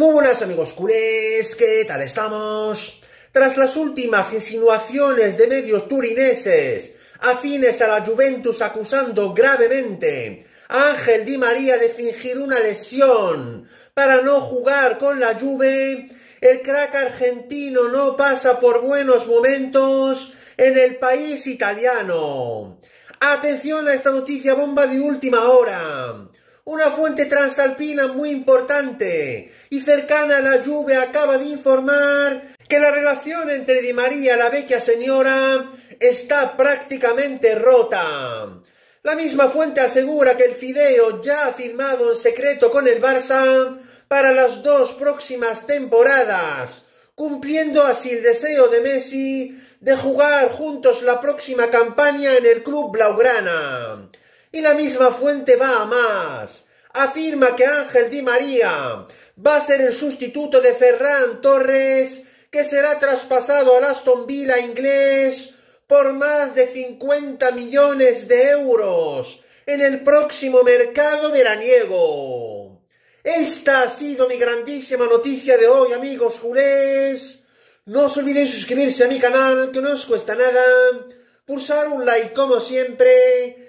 Muy buenas amigos culés, ¿qué tal estamos? Tras las últimas insinuaciones de medios turineses afines a la Juventus acusando gravemente a Ángel Di María de fingir una lesión para no jugar con la Juve, el crack argentino no pasa por buenos momentos en el país italiano. Atención a esta noticia bomba de última hora. Una fuente transalpina muy importante y cercana a la lluvia acaba de informar que la relación entre Di María y la vecchia señora está prácticamente rota. La misma fuente asegura que el Fideo ya ha firmado en secreto con el Barça para las dos próximas temporadas, cumpliendo así el deseo de Messi de jugar juntos la próxima campaña en el club blaugrana. Y la misma fuente va a más. Afirma que Ángel Di María va a ser el sustituto de Ferran Torres, que será traspasado al Aston Villa inglés por más de 50 millones de euros en el próximo mercado veraniego. Esta ha sido mi grandísima noticia de hoy, amigos culés. No os olvidéis suscribirse a mi canal, que no os cuesta nada. Pulsar un like como siempre